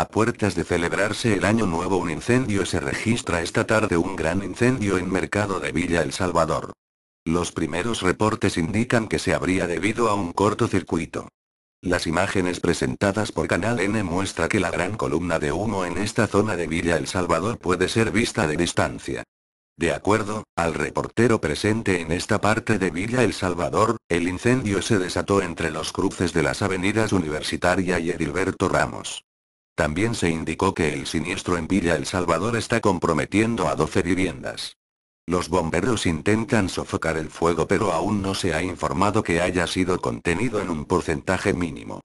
A puertas de celebrarse el año nuevo un incendio se registra esta tarde un gran incendio en Mercado de Villa El Salvador. Los primeros reportes indican que se habría debido a un cortocircuito. Las imágenes presentadas por Canal N muestra que la gran columna de humo en esta zona de Villa El Salvador puede ser vista de distancia. De acuerdo, al reportero presente en esta parte de Villa El Salvador, el incendio se desató entre los cruces de las avenidas Universitaria y Edilberto Ramos. También se indicó que el siniestro en Villa El Salvador está comprometiendo a 12 viviendas. Los bomberos intentan sofocar el fuego pero aún no se ha informado que haya sido contenido en un porcentaje mínimo.